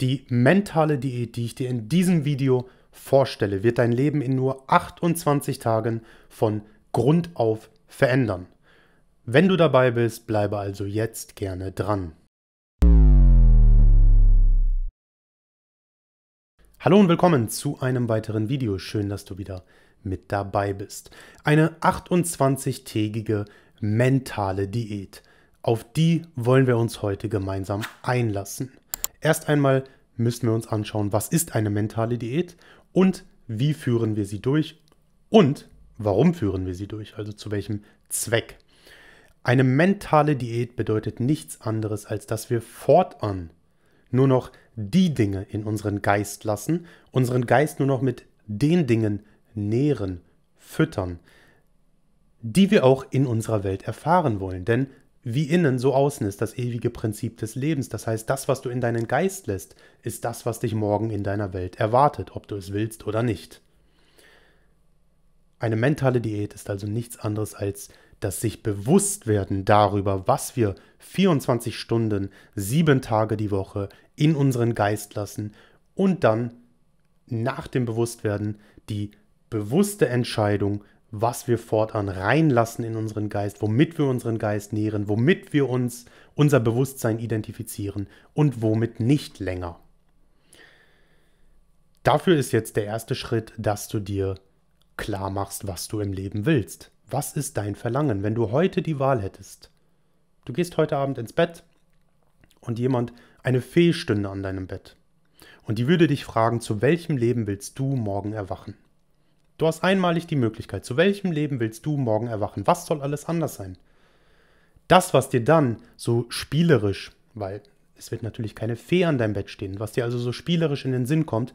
Die mentale Diät, die ich dir in diesem Video vorstelle, wird dein Leben in nur 28 Tagen von Grund auf verändern. Wenn du dabei bist, bleibe also jetzt gerne dran. Hallo und willkommen zu einem weiteren Video. Schön, dass du wieder mit dabei bist. Eine 28-tägige mentale Diät. Auf die wollen wir uns heute gemeinsam einlassen. Erst einmal müssen wir uns anschauen, was ist eine mentale Diät und wie führen wir sie durch und warum führen wir sie durch, also zu welchem Zweck. Eine mentale Diät bedeutet nichts anderes, als dass wir fortan nur noch die Dinge in unseren Geist lassen, unseren Geist nur noch mit den Dingen nähren, füttern, die wir auch in unserer Welt erfahren wollen. Denn wie innen, so außen ist das ewige Prinzip des Lebens. Das heißt, das, was du in deinen Geist lässt, ist das, was dich morgen in deiner Welt erwartet, ob du es willst oder nicht. Eine mentale Diät ist also nichts anderes als das sich bewusst werden darüber, was wir 24 Stunden, sieben Tage die Woche in unseren Geist lassen und dann nach dem Bewusstwerden die bewusste Entscheidung, was wir fortan reinlassen in unseren Geist, womit wir unseren Geist nähren, womit wir uns unser Bewusstsein identifizieren und womit nicht länger. Dafür ist jetzt der erste Schritt, dass du dir klar machst, was du im Leben willst. Was ist dein Verlangen, wenn du heute die Wahl hättest? Du gehst heute Abend ins Bett und jemand eine Fee an deinem Bett. Und die würde dich fragen, zu welchem Leben willst du morgen erwachen? Du hast einmalig die Möglichkeit. Zu welchem Leben willst du morgen erwachen? Was soll alles anders sein? Das, was dir dann so spielerisch, weil es wird natürlich keine Fee an deinem Bett stehen, was dir also so spielerisch in den Sinn kommt,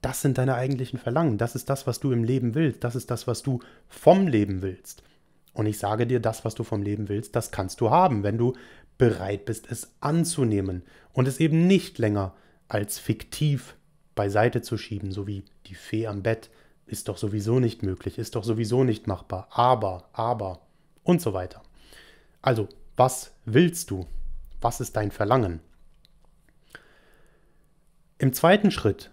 das sind deine eigentlichen Verlangen. Das ist das, was du im Leben willst. Das ist das, was du vom Leben willst. Und ich sage dir, das, was du vom Leben willst, das kannst du haben, wenn du bereit bist, es anzunehmen und es eben nicht länger als fiktiv beiseite zu schieben, so wie die Fee am Bett ist doch sowieso nicht möglich, ist doch sowieso nicht machbar, aber, aber und so weiter. Also, was willst du? Was ist dein Verlangen? Im zweiten Schritt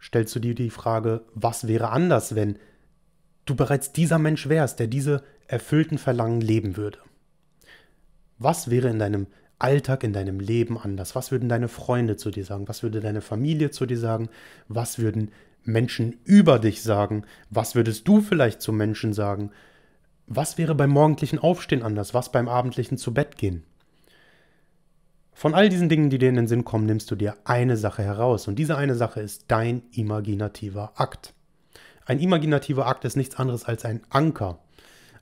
stellst du dir die Frage, was wäre anders, wenn du bereits dieser Mensch wärst, der diese erfüllten Verlangen leben würde. Was wäre in deinem Alltag, in deinem Leben anders? Was würden deine Freunde zu dir sagen? Was würde deine Familie zu dir sagen? Was würden Menschen über dich sagen? Was würdest du vielleicht zu Menschen sagen? Was wäre beim morgendlichen Aufstehen anders? Was beim abendlichen zu Bett gehen? Von all diesen Dingen, die dir in den Sinn kommen, nimmst du dir eine Sache heraus. Und diese eine Sache ist dein imaginativer Akt. Ein imaginativer Akt ist nichts anderes als ein Anker.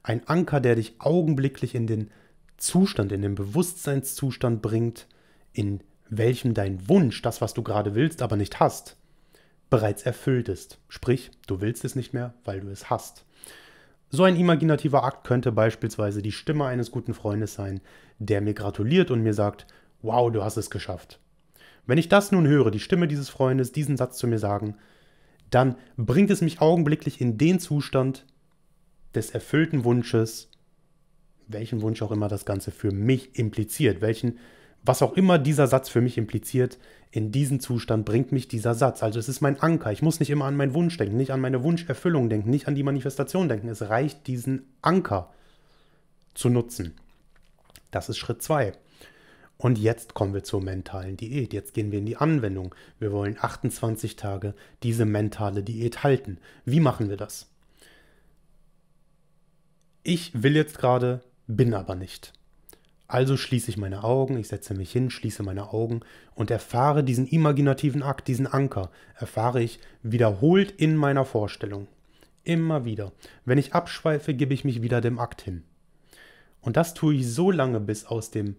Ein Anker, der dich augenblicklich in den Zustand, in den Bewusstseinszustand bringt, in welchem dein Wunsch, das, was du gerade willst, aber nicht hast, bereits erfüllt ist. Sprich, du willst es nicht mehr, weil du es hast. So ein imaginativer Akt könnte beispielsweise die Stimme eines guten Freundes sein, der mir gratuliert und mir sagt, wow, du hast es geschafft. Wenn ich das nun höre, die Stimme dieses Freundes diesen Satz zu mir sagen, dann bringt es mich augenblicklich in den Zustand des erfüllten Wunsches, welchen Wunsch auch immer das Ganze für mich impliziert, welchen was auch immer dieser Satz für mich impliziert, in diesen Zustand bringt mich dieser Satz. Also es ist mein Anker. Ich muss nicht immer an meinen Wunsch denken, nicht an meine Wunscherfüllung denken, nicht an die Manifestation denken. Es reicht, diesen Anker zu nutzen. Das ist Schritt 2. Und jetzt kommen wir zur mentalen Diät. Jetzt gehen wir in die Anwendung. Wir wollen 28 Tage diese mentale Diät halten. Wie machen wir das? Ich will jetzt gerade, bin aber nicht. Also schließe ich meine Augen, ich setze mich hin, schließe meine Augen und erfahre diesen imaginativen Akt, diesen Anker, erfahre ich wiederholt in meiner Vorstellung. Immer wieder. Wenn ich abschweife, gebe ich mich wieder dem Akt hin. Und das tue ich so lange, bis aus dem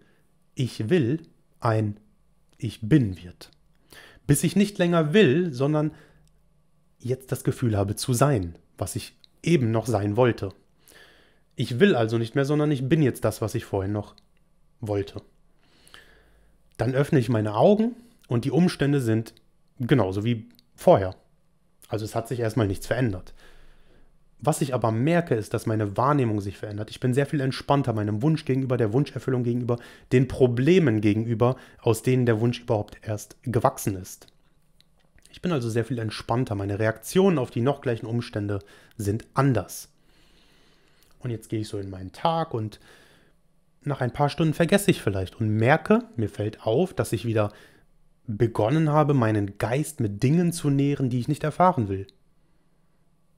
Ich will ein Ich bin wird. Bis ich nicht länger will, sondern jetzt das Gefühl habe zu sein, was ich eben noch sein wollte. Ich will also nicht mehr, sondern ich bin jetzt das, was ich vorhin noch wollte. Dann öffne ich meine Augen und die Umstände sind genauso wie vorher. Also es hat sich erstmal nichts verändert. Was ich aber merke, ist, dass meine Wahrnehmung sich verändert. Ich bin sehr viel entspannter meinem Wunsch gegenüber, der Wunscherfüllung gegenüber, den Problemen gegenüber, aus denen der Wunsch überhaupt erst gewachsen ist. Ich bin also sehr viel entspannter. Meine Reaktionen auf die noch gleichen Umstände sind anders. Und jetzt gehe ich so in meinen Tag und nach ein paar Stunden vergesse ich vielleicht und merke, mir fällt auf, dass ich wieder begonnen habe, meinen Geist mit Dingen zu nähren, die ich nicht erfahren will.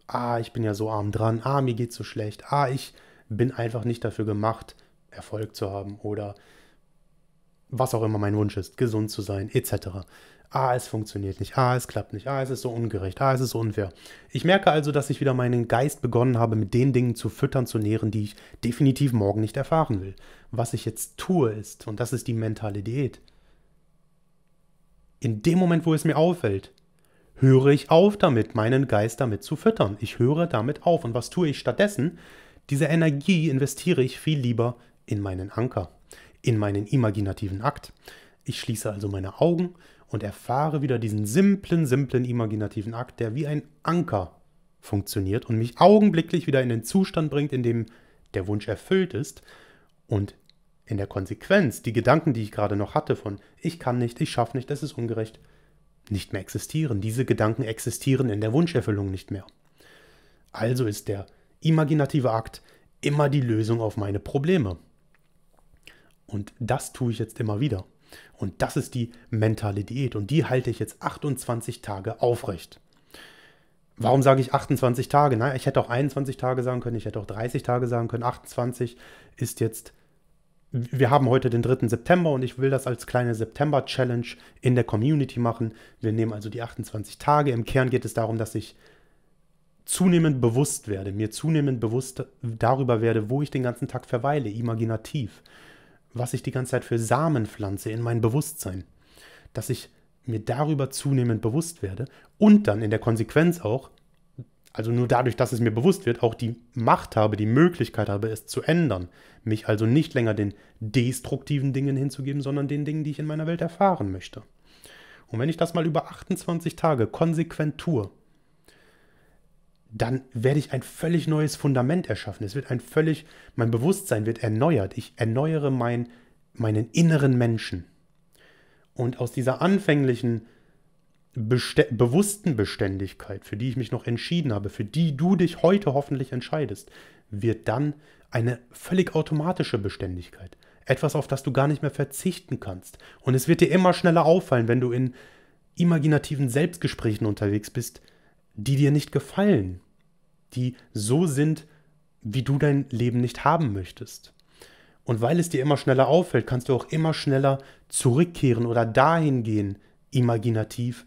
Ah, ich bin ja so arm dran, ah, mir geht's so schlecht, ah, ich bin einfach nicht dafür gemacht, Erfolg zu haben oder was auch immer mein Wunsch ist, gesund zu sein, etc. Ah, es funktioniert nicht. Ah, es klappt nicht. Ah, es ist so ungerecht. Ah, es ist so unfair. Ich merke also, dass ich wieder meinen Geist begonnen habe, mit den Dingen zu füttern, zu nähren, die ich definitiv morgen nicht erfahren will. Was ich jetzt tue ist, und das ist die mentale Diät. In dem Moment, wo es mir auffällt, höre ich auf damit, meinen Geist damit zu füttern. Ich höre damit auf. Und was tue ich stattdessen? Diese Energie investiere ich viel lieber in meinen Anker, in meinen imaginativen Akt. Ich schließe also meine Augen und erfahre wieder diesen simplen, simplen imaginativen Akt, der wie ein Anker funktioniert und mich augenblicklich wieder in den Zustand bringt, in dem der Wunsch erfüllt ist und in der Konsequenz die Gedanken, die ich gerade noch hatte von ich kann nicht, ich schaffe nicht, das ist ungerecht, nicht mehr existieren. Diese Gedanken existieren in der Wunscherfüllung nicht mehr. Also ist der imaginative Akt immer die Lösung auf meine Probleme. Und das tue ich jetzt immer wieder. Und das ist die mentale Diät und die halte ich jetzt 28 Tage aufrecht. Warum sage ich 28 Tage? Naja, ich hätte auch 21 Tage sagen können, ich hätte auch 30 Tage sagen können. 28 ist jetzt, wir haben heute den 3. September und ich will das als kleine September-Challenge in der Community machen. Wir nehmen also die 28 Tage. Im Kern geht es darum, dass ich zunehmend bewusst werde, mir zunehmend bewusst darüber werde, wo ich den ganzen Tag verweile, imaginativ was ich die ganze Zeit für Samen pflanze in mein Bewusstsein, dass ich mir darüber zunehmend bewusst werde und dann in der Konsequenz auch, also nur dadurch, dass es mir bewusst wird, auch die Macht habe, die Möglichkeit habe, es zu ändern. Mich also nicht länger den destruktiven Dingen hinzugeben, sondern den Dingen, die ich in meiner Welt erfahren möchte. Und wenn ich das mal über 28 Tage konsequent tue, dann werde ich ein völlig neues Fundament erschaffen. Es wird ein völlig, mein Bewusstsein wird erneuert. Ich erneuere mein, meinen inneren Menschen. Und aus dieser anfänglichen Beste bewussten Beständigkeit, für die ich mich noch entschieden habe, für die du dich heute hoffentlich entscheidest, wird dann eine völlig automatische Beständigkeit. Etwas, auf das du gar nicht mehr verzichten kannst. Und es wird dir immer schneller auffallen, wenn du in imaginativen Selbstgesprächen unterwegs bist, die dir nicht gefallen, die so sind, wie du dein Leben nicht haben möchtest. Und weil es dir immer schneller auffällt, kannst du auch immer schneller zurückkehren oder dahin gehen, imaginativ,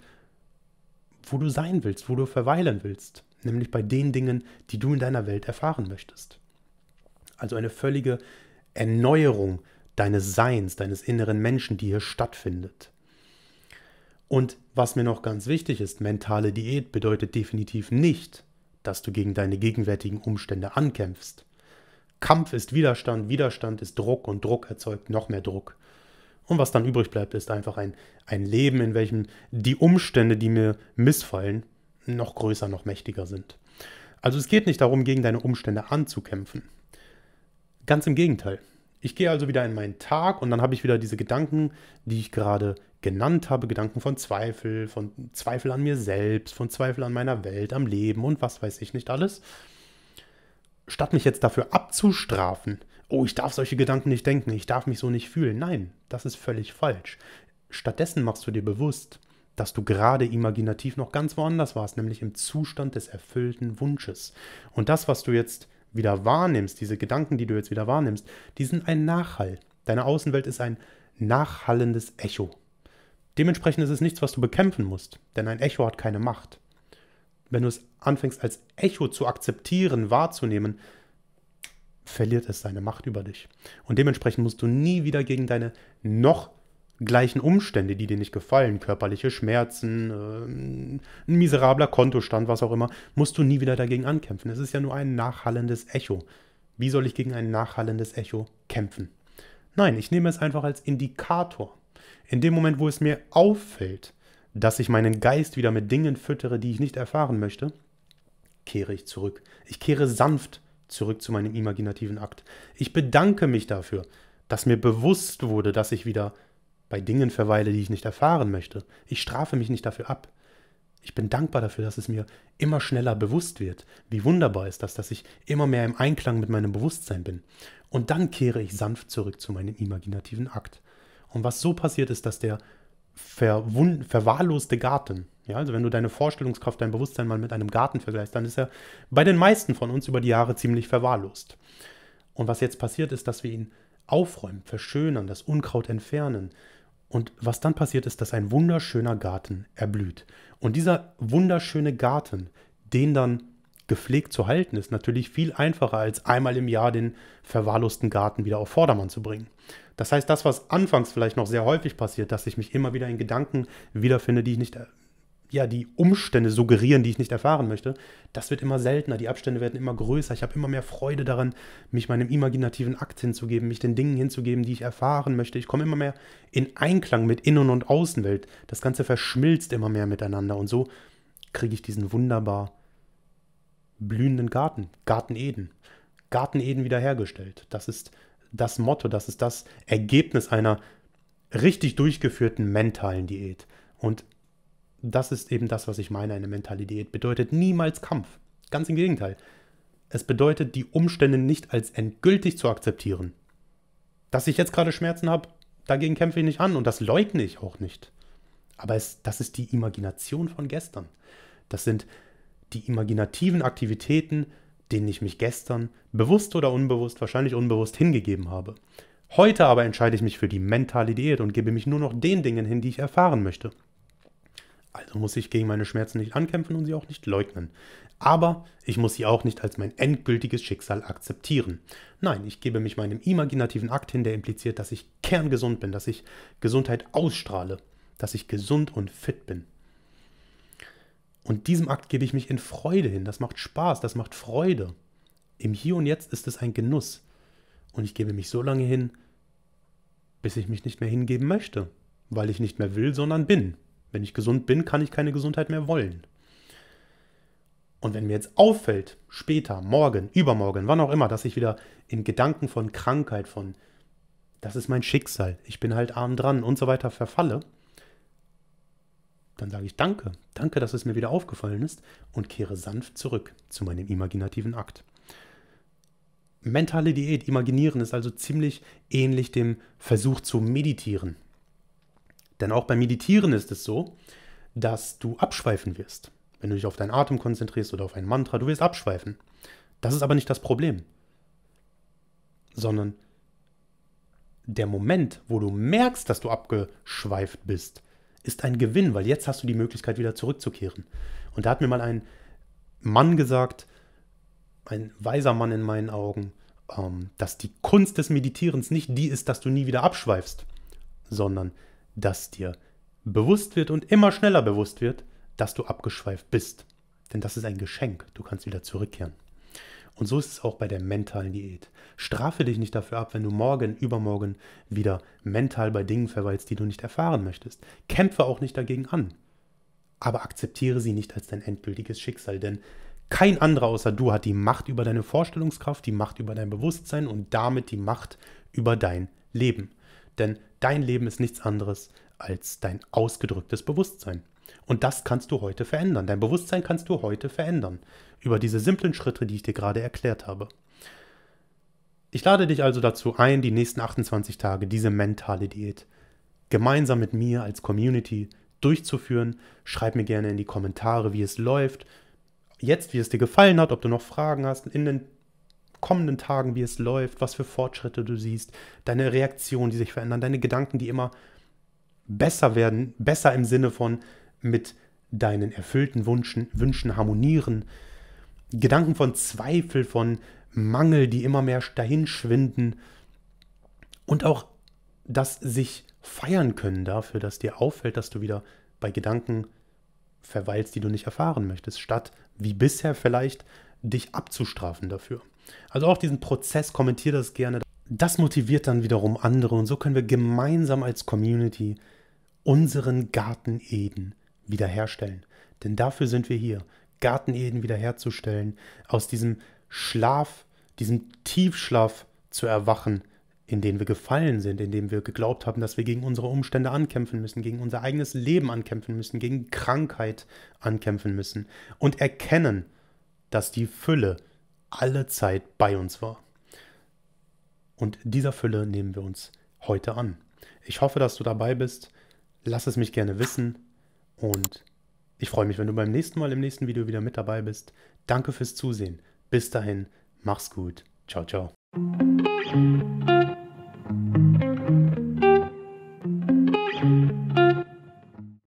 wo du sein willst, wo du verweilen willst, nämlich bei den Dingen, die du in deiner Welt erfahren möchtest. Also eine völlige Erneuerung deines Seins, deines inneren Menschen, die hier stattfindet. Und was mir noch ganz wichtig ist, mentale Diät bedeutet definitiv nicht, dass du gegen deine gegenwärtigen Umstände ankämpfst. Kampf ist Widerstand, Widerstand ist Druck und Druck erzeugt noch mehr Druck. Und was dann übrig bleibt, ist einfach ein, ein Leben, in welchem die Umstände, die mir missfallen, noch größer, noch mächtiger sind. Also es geht nicht darum, gegen deine Umstände anzukämpfen. Ganz im Gegenteil. Ich gehe also wieder in meinen Tag und dann habe ich wieder diese Gedanken, die ich gerade genannt habe, Gedanken von Zweifel, von Zweifel an mir selbst, von Zweifel an meiner Welt, am Leben und was weiß ich nicht alles. Statt mich jetzt dafür abzustrafen, oh, ich darf solche Gedanken nicht denken, ich darf mich so nicht fühlen. Nein, das ist völlig falsch. Stattdessen machst du dir bewusst, dass du gerade imaginativ noch ganz woanders warst, nämlich im Zustand des erfüllten Wunsches. Und das, was du jetzt wieder wahrnimmst, diese Gedanken, die du jetzt wieder wahrnimmst, die sind ein Nachhall. Deine Außenwelt ist ein nachhallendes Echo. Dementsprechend ist es nichts, was du bekämpfen musst, denn ein Echo hat keine Macht. Wenn du es anfängst als Echo zu akzeptieren, wahrzunehmen, verliert es seine Macht über dich. Und dementsprechend musst du nie wieder gegen deine noch gleichen Umstände, die dir nicht gefallen, körperliche Schmerzen, äh, ein miserabler Kontostand, was auch immer, musst du nie wieder dagegen ankämpfen. Es ist ja nur ein nachhallendes Echo. Wie soll ich gegen ein nachhallendes Echo kämpfen? Nein, ich nehme es einfach als Indikator. In dem Moment, wo es mir auffällt, dass ich meinen Geist wieder mit Dingen füttere, die ich nicht erfahren möchte, kehre ich zurück. Ich kehre sanft zurück zu meinem imaginativen Akt. Ich bedanke mich dafür, dass mir bewusst wurde, dass ich wieder bei Dingen verweile, die ich nicht erfahren möchte. Ich strafe mich nicht dafür ab. Ich bin dankbar dafür, dass es mir immer schneller bewusst wird. Wie wunderbar ist das, dass ich immer mehr im Einklang mit meinem Bewusstsein bin. Und dann kehre ich sanft zurück zu meinem imaginativen Akt. Und was so passiert ist, dass der verwahrloste Garten, ja, also wenn du deine Vorstellungskraft, dein Bewusstsein mal mit einem Garten vergleichst, dann ist er bei den meisten von uns über die Jahre ziemlich verwahrlost. Und was jetzt passiert ist, dass wir ihn aufräumen, verschönern, das Unkraut entfernen, und was dann passiert ist, dass ein wunderschöner Garten erblüht. Und dieser wunderschöne Garten, den dann gepflegt zu halten, ist natürlich viel einfacher, als einmal im Jahr den verwahrlosten Garten wieder auf Vordermann zu bringen. Das heißt, das, was anfangs vielleicht noch sehr häufig passiert, dass ich mich immer wieder in Gedanken wiederfinde, die ich nicht ja, die Umstände suggerieren, die ich nicht erfahren möchte, das wird immer seltener, die Abstände werden immer größer, ich habe immer mehr Freude daran, mich meinem imaginativen Akt hinzugeben, mich den Dingen hinzugeben, die ich erfahren möchte. Ich komme immer mehr in Einklang mit Innen- und Außenwelt. Das Ganze verschmilzt immer mehr miteinander und so kriege ich diesen wunderbar blühenden Garten, Garten Eden. Garten Eden wiederhergestellt. Das ist das Motto, das ist das Ergebnis einer richtig durchgeführten mentalen Diät. Und das ist eben das, was ich meine, eine Mentalität bedeutet niemals Kampf. Ganz im Gegenteil. Es bedeutet, die Umstände nicht als endgültig zu akzeptieren. Dass ich jetzt gerade Schmerzen habe, dagegen kämpfe ich nicht an und das leugne ich auch nicht. Aber es, das ist die Imagination von gestern. Das sind die imaginativen Aktivitäten, denen ich mich gestern bewusst oder unbewusst, wahrscheinlich unbewusst hingegeben habe. Heute aber entscheide ich mich für die Mentalität und gebe mich nur noch den Dingen hin, die ich erfahren möchte. Also muss ich gegen meine Schmerzen nicht ankämpfen und sie auch nicht leugnen. Aber ich muss sie auch nicht als mein endgültiges Schicksal akzeptieren. Nein, ich gebe mich meinem imaginativen Akt hin, der impliziert, dass ich kerngesund bin, dass ich Gesundheit ausstrahle, dass ich gesund und fit bin. Und diesem Akt gebe ich mich in Freude hin. Das macht Spaß, das macht Freude. Im Hier und Jetzt ist es ein Genuss. Und ich gebe mich so lange hin, bis ich mich nicht mehr hingeben möchte, weil ich nicht mehr will, sondern bin. Wenn ich gesund bin, kann ich keine Gesundheit mehr wollen. Und wenn mir jetzt auffällt, später, morgen, übermorgen, wann auch immer, dass ich wieder in Gedanken von Krankheit, von das ist mein Schicksal, ich bin halt arm dran und so weiter verfalle, dann sage ich danke, danke, dass es mir wieder aufgefallen ist und kehre sanft zurück zu meinem imaginativen Akt. Mentale Diät, Imaginieren ist also ziemlich ähnlich dem Versuch zu meditieren. Denn auch beim Meditieren ist es so, dass du abschweifen wirst. Wenn du dich auf deinen Atem konzentrierst oder auf ein Mantra, du wirst abschweifen. Das ist aber nicht das Problem. Sondern der Moment, wo du merkst, dass du abgeschweift bist, ist ein Gewinn, weil jetzt hast du die Möglichkeit, wieder zurückzukehren. Und da hat mir mal ein Mann gesagt, ein weiser Mann in meinen Augen, ähm, dass die Kunst des Meditierens nicht die ist, dass du nie wieder abschweifst, sondern dass dir bewusst wird und immer schneller bewusst wird, dass du abgeschweift bist. Denn das ist ein Geschenk, du kannst wieder zurückkehren. Und so ist es auch bei der mentalen Diät. Strafe dich nicht dafür ab, wenn du morgen, übermorgen wieder mental bei Dingen verweilst, die du nicht erfahren möchtest. Kämpfe auch nicht dagegen an. Aber akzeptiere sie nicht als dein endgültiges Schicksal, denn kein anderer außer du hat die Macht über deine Vorstellungskraft, die Macht über dein Bewusstsein und damit die Macht über dein Leben. Denn dein Leben ist nichts anderes als dein ausgedrücktes Bewusstsein. Und das kannst du heute verändern. Dein Bewusstsein kannst du heute verändern. Über diese simplen Schritte, die ich dir gerade erklärt habe. Ich lade dich also dazu ein, die nächsten 28 Tage diese mentale Diät gemeinsam mit mir als Community durchzuführen. Schreib mir gerne in die Kommentare, wie es läuft. Jetzt, wie es dir gefallen hat, ob du noch Fragen hast, in den kommenden Tagen, wie es läuft, was für Fortschritte du siehst, deine Reaktionen, die sich verändern, deine Gedanken, die immer besser werden, besser im Sinne von mit deinen erfüllten Wünschen, Wünschen harmonieren, Gedanken von Zweifel, von Mangel, die immer mehr dahinschwinden und auch das sich feiern können dafür, dass dir auffällt, dass du wieder bei Gedanken verweilst, die du nicht erfahren möchtest, statt wie bisher vielleicht dich abzustrafen dafür. Also auch diesen Prozess, kommentiert das gerne. Das motiviert dann wiederum andere und so können wir gemeinsam als Community unseren Garten Eden wiederherstellen. Denn dafür sind wir hier, Garten Eden wiederherzustellen, aus diesem Schlaf, diesem Tiefschlaf zu erwachen, in den wir gefallen sind, in dem wir geglaubt haben, dass wir gegen unsere Umstände ankämpfen müssen, gegen unser eigenes Leben ankämpfen müssen, gegen Krankheit ankämpfen müssen und erkennen, dass die Fülle alle Zeit bei uns war. Und dieser Fülle nehmen wir uns heute an. Ich hoffe, dass du dabei bist. Lass es mich gerne wissen. Und ich freue mich, wenn du beim nächsten Mal im nächsten Video wieder mit dabei bist. Danke fürs Zusehen. Bis dahin, mach's gut. Ciao, ciao.